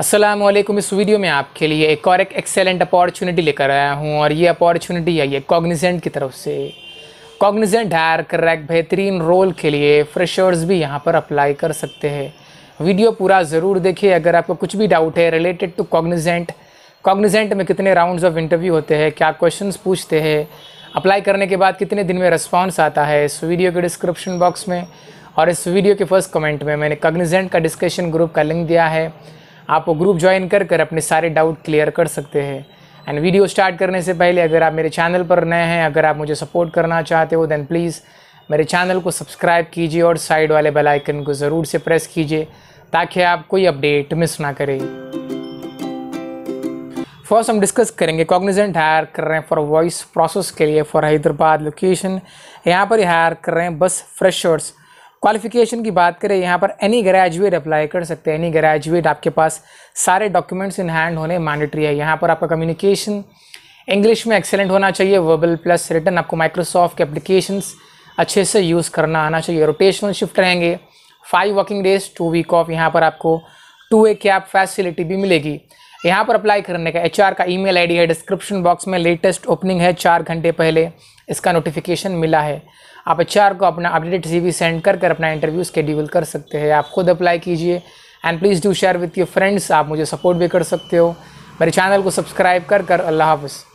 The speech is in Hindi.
असलम इस वीडियो में आपके लिए एक और एक एक्सेलेंट अपॉर्चुनिटी लेकर आया हूँ और ये अपॉर्चुनिटी है ये कॉग्निजेंट की तरफ से कॉग्निजेंट हायर कर एक बेहतरीन रोल के लिए फ्रेशर्स भी यहाँ पर अप्लाई कर सकते हैं वीडियो पूरा ज़रूर देखिए अगर आपको कुछ भी डाउट है रिलेटेड टू कॉग्निजेंट कॉग्निजेंट में कितने राउंड्स ऑफ इंटरव्यू होते हैं क्या क्वेश्चन पूछते हैं अप्लाई करने के बाद कितने दिन में रिस्पॉन्स आता है इस वीडियो के डिस्क्रिप्शन बॉक्स में और इस वीडियो के फर्स्ट कमेंट में मैंने कॉग्निजेंट का डिस्कशन ग्रुप का लिंक दिया है आप वो ग्रुप ज्वाइन कर कर अपने सारे डाउट क्लियर कर सकते हैं एंड वीडियो स्टार्ट करने से पहले अगर आप मेरे चैनल पर नए हैं अगर आप मुझे सपोर्ट करना चाहते हो दैन प्लीज़ मेरे चैनल को सब्सक्राइब कीजिए और साइड वाले बेल आइकन को ज़रूर से प्रेस कीजिए ताकि आप कोई अपडेट मिस ना करें फर्स्ट हम डिस्कस करेंगे कॉग्निजेंट हायर कर रहे हैं फॉर वॉइस प्रोसेस के लिए फॉर हैदराबाद लोकेशन यहाँ पर हायर कर रहे हैं बस फ्रेशर्स क्वालिफिकेशन की बात करें यहाँ पर एनी ग्रेजुएट अप्लाई कर सकते हैं एनी ग्रेजुएट आपके पास सारे डॉक्यूमेंट्स इन हैंड होने मैंडेटरी है यहाँ पर आपका कम्युनिकेशन इंग्लिश में एक्सेलेंट होना चाहिए वर्बल प्लस रिटर्न आपको माइक्रोसॉफ्ट के अप्लीकेशन अच्छे से यूज़ करना आना चाहिए रोटेशनल शिफ्ट रहेंगे five working days two week off यहाँ पर आपको टू ए कैब फैसिलिटी भी मिलेगी यहाँ पर अप्लाई करने का एच का ईमेल आईडी है डिस्क्रिप्शन बॉक्स में लेटेस्ट ओपनिंग है चार घंटे पहले इसका नोटिफिकेशन मिला है आप एच को अपना अपडेटेड सी सेंड कर कर अपना इंटरव्यू स्केड्यूल कर सकते हैं आप खुद अप्लाई कीजिए and please do share with your friends आप मुझे सपोर्ट भी कर सकते हो मेरे चैनल को सब्सक्राइब कर कर अल्लाह हाफ़